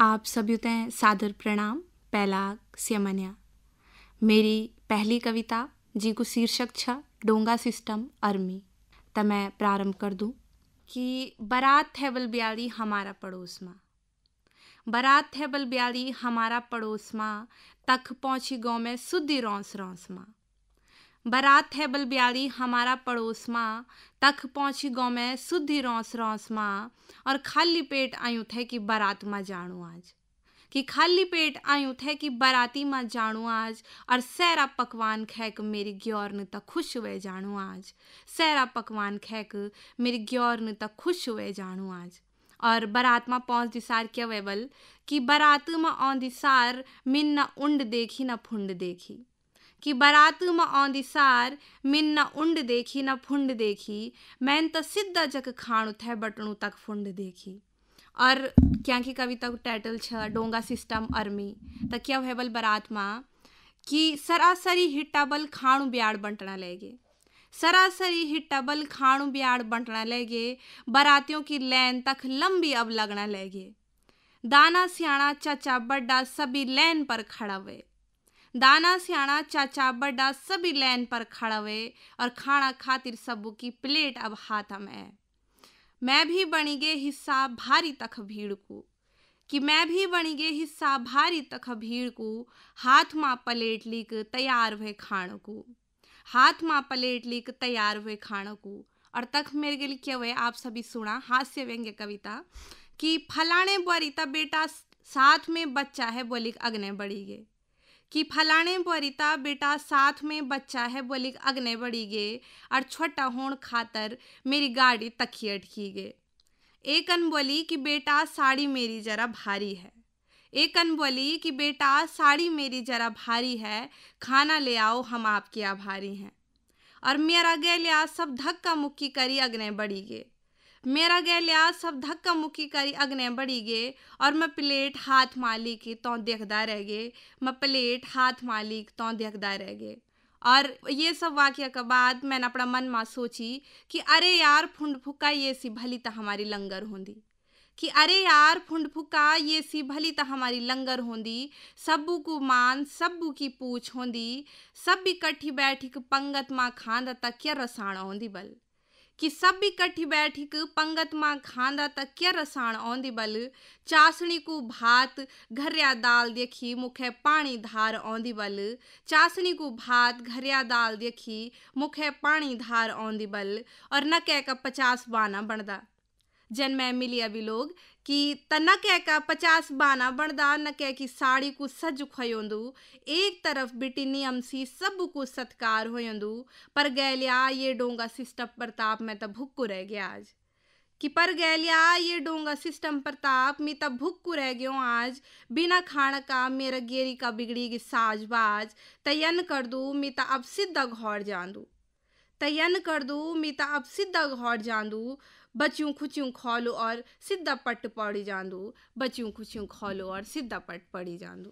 आप सभ्युतै सादर प्रणाम पैलाग स्यमन्या मेरी पहली कविता जी को शीर्षक छ डोंगा सिस्टम अर्मी त मैं प्रारंभ कर दूं कि बरात है बल ब्याली हमारा पड़ोस माँ बरात है बल ब्याली हमारा पड़ोस माँ तख पहुँची गाँव में सुधी रौंस रौंस माँ बरात है बलब्यारी हमारा पड़ोस माँ तख पहुँची गाँव में शुद्ध रौस रौस माँ और खाली पेट आयु थे कि बरात माँ जाणू आज कि खाली पेट आयु थे कि बराती माँ जाणू आज और सैरा पकवान खैक मेरी ग्योर न तक खुश हुए जाणू आज सैरा पकवान खैक मेरी ग्योर न तक खुश हुए जाणू आज और बरात माँ पहुँच दिसार क्या वेबल कि बरात माँ औंदिसार मिन न उंड देखी न फुंड देखी कि बरात म औंदिसार मिन न उंड देखी न फुंड देखी मैन तो सिद्धा जक खाणु थे बटणु तक फुंड देखी और क्या की कविता को टाइटल छ डोंगा सिस्टम अर्मी त क्या बल बरात माँ कि सरासरी हिट्टा बल खाणु ब्याड़ बंटना लेगे सरासरी हिट्टा बल खाणु ब्याड़ बंटना लेगे बरातियों की लैन तक लंबी अब लगना लेगे दाना सियाणा चचा बड्डा सभी लैन पर खड़ा हुए दाना सियाणा चाचा बड्डा सभी लाइन पर खड़ा हुए और खाना खातिर सबू की प्लेट अब हाथम है मैं भी बणिगे हिस्सा भारी तख भीड़ को कि मैं भी बणिगे हिस्सा भारी तख भीड़ को हाथ माँ पलेट लिख तैयार हुए खाण को हाथ माँ पलेट लिख तैयार हुए खाण को और तक मेरे के क्या हुए आप सभी सुना हास्य व्यंग्य कविता कि फलाने तब बेटा साथ में बच्चा है बोली अग्नि बढ़ी गए कि फलाने परिता बेटा साथ में बच्चा है बोली अग्नि बढ़ी गए और छोटा होन खातर मेरी गाड़ी तखी अटकी गए एक अन बोली कि बेटा साड़ी मेरी जरा भारी है एक अन बोली कि बेटा साड़ी मेरी जरा भारी है खाना ले आओ हम आपके आभारी हैं और मेरा गया सब धक्का मुक्की करी अग्नि बढ़ी गए मेरा गया लिहाज सब धक्का मुक्की करी अग्नि बढ़ी गए और मैं प्लेट हाथ माली की तो देखदा रह गए मैं प्लेट हाथ माली तो देखदा रह गए और ये सब वाक्य के बाद मैंने अपना मन माँ सोची कि अरे यार फुंड फुका ये सी भली तो हमारी लंगर होंगी कि अरे यार फुंड फुका ये सी भली तो हमारी लंगर होंगी सब्बू को मान सबू की पूछ होंदी सब इकट्ठी बैठी पंगत माँ खांद तक क्या रसाणा होंगी बल कि सब इकट्ठी बैठिक पंगत मां खांदा क्या रसाण औंदी बल चासणी को भात घरिया दाल देखी मुखे पानी धार औंदी बल चासणी को भात घरिया दाल देखी मुखे पानी धार औंदी बल और न कह का पचास बाना बनदा जन्मै मिली भी लोग कि न कह का पचास बाना बणदा न कह की साड़ी को सज खोयंदू एक तरफ बिटी नियम सब को सत्कार होयंदू पर गैलिया ये डोंगा सिस्टम प्रताप में तब भुक्को रह गया आज कि पर गैलिया ये डोंगा सिस्टम प्रताप मी तब भुक्कु रह गयो आज बिना खाण का मेरा गेरी का बिगड़ी की साजबाज तयन कर दू मी त अब सिद्धा घोड़ जान दू तयन कर दू मी त अब सिद्धा घोड़ जान दू बच्चों खुचियों खोलो और सीधा पट पढ़ी जांदू बच्चों खुचियों खोलो और सीधा पट पढ़ी जांदू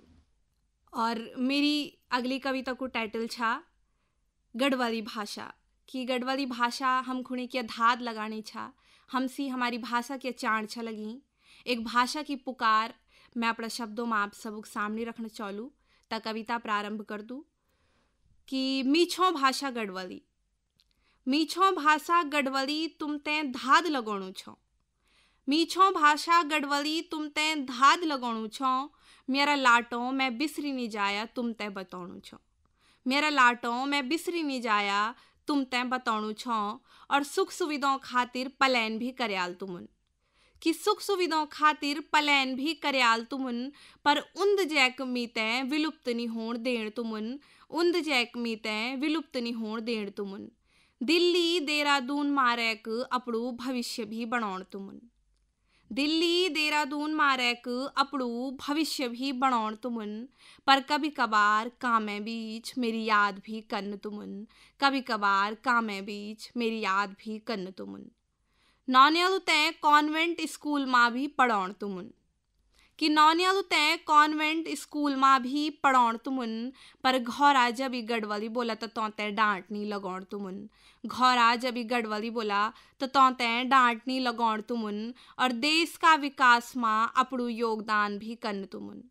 और मेरी अगली कविता को टाइटल छा गढ़वाली भाषा कि गढ़वाली भाषा हम खुणे की धाद लगाने छा हमसी हमारी भाषा के चाण छा लगी एक भाषा की पुकार मैं अपना शब्दों में आप सबक सामने रखना चालू ता कविता प्रारंभ कर दूँ कि मीछो भाषा गढ़वाली मीछो भाषा गड़वली तुम ते धाद लगोणु छो मीछो भाषा गड़वली तुम ते धाद लगोणु छो मेरा लाटो मैं बिसरी नहीं जाया तुम ते बतौणु छो मेरा लाटो मैं बिसरी नहीं जाया तुम ते बतौणु छो और सुख सुविधाओं खातिर पलैन भी करयाल तुमन कि सुख सुविधाओं खातिर पलैन भी करयाल तुमन पर उंद जैक मीते विलुप्त नहीं होण देण तुमन उंद जैक मीते विलुप्त नहीं होण देण तुमन दिल्ली देहरादून मारैक अपड़ू भविष्य भी बनौण तुमन दिल्ली देहरादून मारैक अपड़ू भविष्य भी बनौण तुमन पर कभी कभार कामे बीच मेरी याद भी कन्न तुमुन कभी कभार कामे बीच मेरी याद भी कन्न तुमुन नौनियल तैं कॉन्वेंट स्कूल माँ भी पढ़ौण तुमुन कि नौनिया तो तैं कॉन्वेंट स्कूल मां भी पढ़ाण तुमन पर घौरा जब ई गढ़वली बोला तो तौते डांट नहीं लगौण तुमुन घौरा जब ई गढ़वली बोला तो तौते डांट नहीं लगौण तुमुन और देश का विकास मां अपड़ू योगदान भी कन तुमन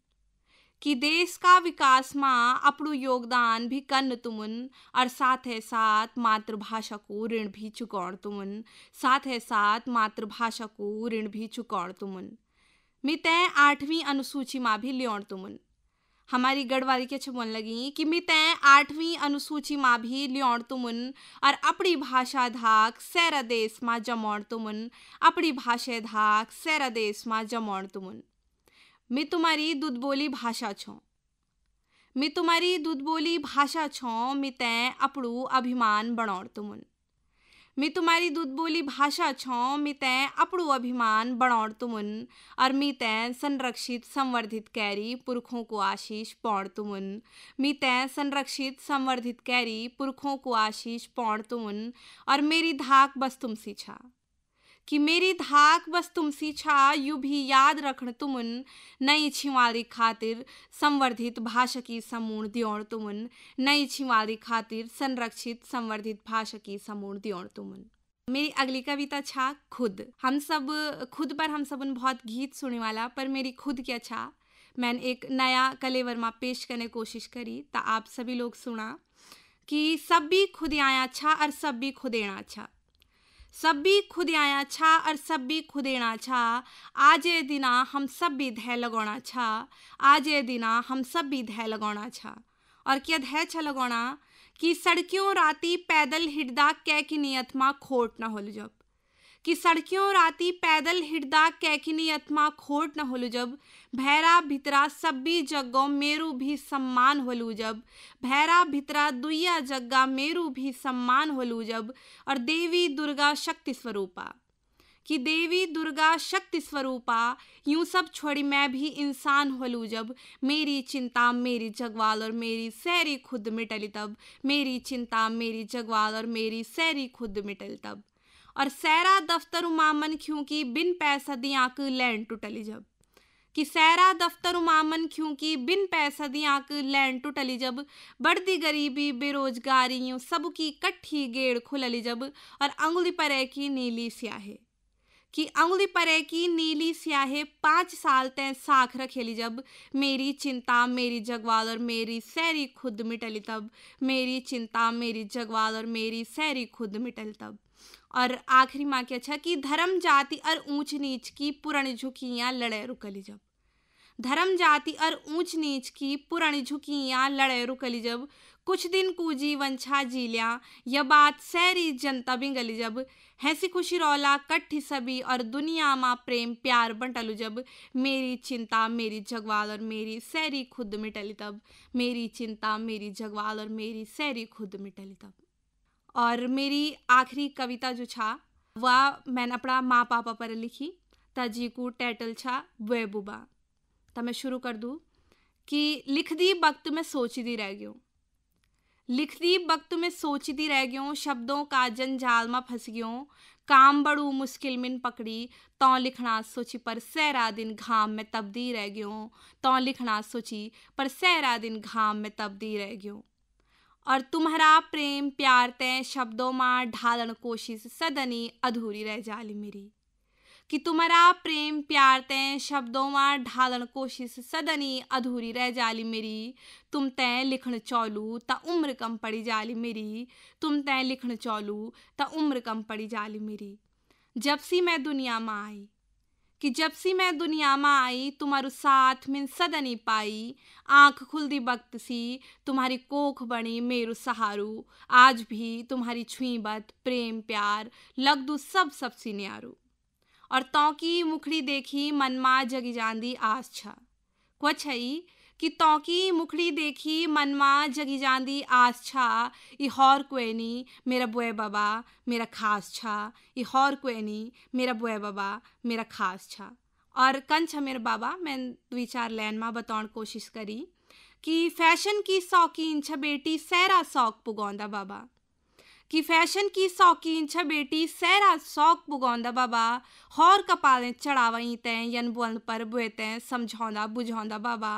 कि देश का विकास मां अपड़ू योगदान भी कन तुमुन और साथ है साथ मातृभाषा को ऋण भी चुकौण तुमुन साथ है साथ मातृभाषा को ऋण भी चुकौण तुमुन तय आठवीं अनुसूची माँ भी ल्योण तुमुन हमारी गढ़वाली के छुपन लगी कि तय आठवीं अनुसूची माँ भी ल्योण तुमुन और अपनी भाषा धाक सैरा देश माँ जमौण तुमुन अपनी भाषा धाक सैरा देश माँ जमौण तुमुन मैं तुम्हारी दुदबोली बोली भाषा छो मैं तुम्हारी दुदबोली बोली भाषा छो मैं तय अपड़ू अभिमान बनौण तुमन मैं तुम्हारी दूध बोली भाषा छौ मैं तैं अपड़ो अभिमान बणौण तुमुन और मैं तैं संरक्षित संवर्धित कैरी पुरखों को आशीष पौण तुमुन मैं तैं संरक्षित संवर्धित कैरी पुरखों को आशीष पौण तुमुन और मेरी धाक बस तुमसी छा कि मेरी धाक बस तुमसी छा यू भी याद रखण तुमन नई छिवाली खातिर संवर्धित भाषा की समूण दियोण तुमन नई छिवाली खातिर संरक्षित संवर्धित भाषा की समूण दियोण तुमन मेरी अगली कविता छा खुद हम सब खुद पर हम सब उन बहुत गीत सुने वाला पर मेरी खुद क्या छा मैंने एक नया कलेवर माँ पेश करने कोशिश करी ता आप सभी लोग सुना कि सब भी खुद आया अच्छा और सब भी खुदेना अच्छा सब भी खुद आया छा और सब भी खुदेना छा आज ये दिना हम सब भी धै लगौना छा आज ये दिना हम सब भी धै लगौना छा और क्या धै छ लगौना कि सड़कियों राती पैदल हिटदा कै की नियत माँ खोट ना होल जब कि सड़कियों राती पैदल हिड़दा कैकिनी आत्मा खोट न होलू जब भैरा भितरा सभी जग्गो मेरू भी सम्मान होलू जब भैरा भितरा दुइया जग्गा मेरू भी सम्मान होलू जब और देवी दुर्गा शक्ति स्वरूपा कि देवी दुर्गा शक्ति स्वरूपा यूं सब छोड़ी मैं भी इंसान होलू जब मेरी चिंता मेरी जगवाल और मेरी सैरी खुद मिटली तब मेरी चिंता मेरी जगवाल और मेरी सैरी खुद मिटल तब और सैरा दफ्तर उमामन क्योंकि बिन पैसा दी आंक लैंड टू जब कि सैरा दफ्तर उमामन क्योंकि बिन पैसा दी आंक लैंड टू जब बढ़ती गरीबी बेरोजगारी सब की कट्ठी गेड़ खुलली जब और अंगुली पर की नीली स्याहे कि अंगुली परे की नीली स्याहे पाँच साल तय साख रखेली जब मेरी चिंता मेरी जगवाल और मेरी सैरी खुद मिटली तब मेरी चिंता मेरी जगवाल और मेरी सैरी खुद मिटल तब और आखिरी माँ क्या अच्छा कि धर्म जाति और ऊंच नीच की पुरानी झुकियाँ लड़े रुकली जब धर्म जाति और ऊंच नीच की पुरानी झुकियाँ लड़े रुकली जब कुछ दिन कूजी वंछा लिया यह बात सैरी जनता गली जब हैसी खुशी रौला कट्ठी सभी और दुनिया माँ प्रेम प्यार बंटल जब मेरी चिंता मेरी जगवाल और मेरी सैरी खुद मिटली तब मेरी चिंता मेरी जगवाल और मेरी सैरी खुद मिटली तब और मेरी आखिरी कविता जो छा वह मैंने अपना माँ पापा पर लिखी तजी को टाइटल छा वे बुबा तो मैं शुरू कर दूँ कि लिख दी वक्त मैं सोच दी रह गई लिखती वक्त में सोचती रह गयों शब्दों का जंजाल में फंस गयों काम बड़ू मुश्किल मिन पकड़ी तो लिखना सोची पर सहरा दिन घाम में तब्दी रह गयों हूँ तो लिखना सोची पर सहरा दिन घाम में तब्दी रह गयों और तुम्हारा प्रेम प्यार तय शब्दों में ढालन कोशिश सदनी अधूरी रह जाली मेरी कि तुम्हारा प्रेम प्यार ते शब्दों में ढालन कोशिश सदनी अधूरी रह जाली मेरी तुम ते लिखण चौलू त उम्र कम पड़ी जाली मेरी तुम ते लिखण चौलू त उम्र कम पड़ी जाली मेरी जब सी मैं दुनिया में आई कि जब सी मैं दुनिया में आई तुम्हारो साथ मिन सदनी पाई आंख खुलदी वक्त सी तुम्हारी कोख बनी मेरु सहारू आज भी तुम्हारी छुईबत प्रेम प्यार लग दू सब सी न्यारू और तौ की मुखड़ी देखी मनमा जगी जांदी आस्छा क्वछ है कि तौकी मुखड़ी देखी मनमा जगी जांदी आस छा ई हौर कोयनी मेरा बुए बाबा मेरा खास छा ई हौर कोयनी मेरा बुए बाबा मेरा खास छा और कंछ मेरे बाबा मैं दुई चार लाइन में बताने कोशिश करी कि फैशन की शौकीन छ बेटी सहरा शौक पुगौंदा बाबा कि फैशन की शौकीन छ बेटी सैरा शौक पुगौंदा बाबा हौर कपालें चढ़ावई तें यन बुअन पर बुए तें समझौंदा बुझौंदा बाबा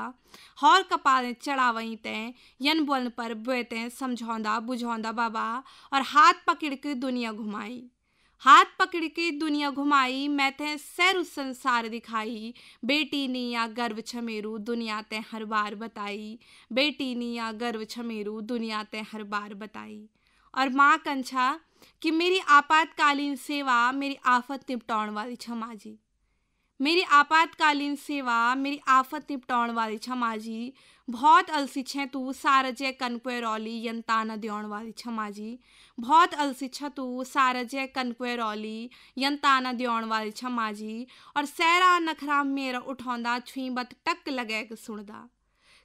हौर कपालें चढ़ावई तें यन बुअन पर बुए तें समझौंदा बुझौंदा बाबा और हाथ पकड़ के दुनिया घुमाई हाथ पकड़ के दुनिया घुमाई मैं तें सैरु संसार दिखाई बेटी निया गर्व छ छमेरू दुनिया तें हर बार बताई बेटी निया गर्व छ छमेरू दुनिया तें हर बार बताई और माँ कंछा कि मेरी आपातकालीन सेवा मेरी आफत निपटाने वाली क्षमा जी मेरी आपातकालीन सेवा मेरी आफत निपटाने वाली क्षमा जी बहुत अलसी छ तू रौली यंता न द्योण वाली क्षमा जी बहुत अलसी छ तू कनकुए रौली यंता न द्योण वाली क्षमा जी और सहरा नखरा मेरा उठौंदा छुई बत टक लगे सुनदा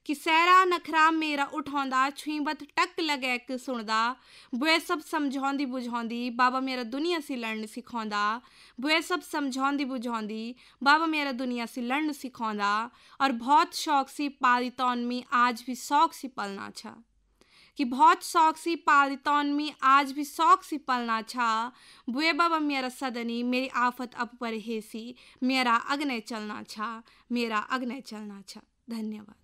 कि सैरा नखरा मेरा ਉਠਾਉਂਦਾ ਛੂਈਬਤ ਟੱਕ ਲਗੈ ਕਿ ਸੁਣਦਾ ਬੁਏ ਸਭ ਸਮਝਾਉਂਦੀ ਬੁਝਾਉਂਦੀ ਬਾਬਾ ਮੇਰਾ ਦੁਨੀਆ ਸੀ ਲੜਨ ਸਿਖਾਉਂਦਾ ਬੁਏ ਸਭ ਸਮਝਾਉਂਦੀ ਬੁਝਾਉਂਦੀ ਬਾਬਾ ਮੇਰਾ ਦੁਨੀਆ ਸੀ ਲੜਨ ਸਿਖਾਉਂਦਾ ਔਰ ਬਹੁਤ ਸ਼ੌਕ ਸੀ ਪਾਰੀ ਤੌਨ ਮੀ ਆਜ ਵੀ ਸ਼ੌਕ ਸੀ ਪਲਨਾ ਛਾ कि बहुत शौक सी पारी तौन में आज भी शौक सी पलना छा बुए बाबा मेरा सदनी मेरी आफत अब पर हेसी मेरा अग्नय चलना छा मेरा अग्नय चलना छा धन्यवाद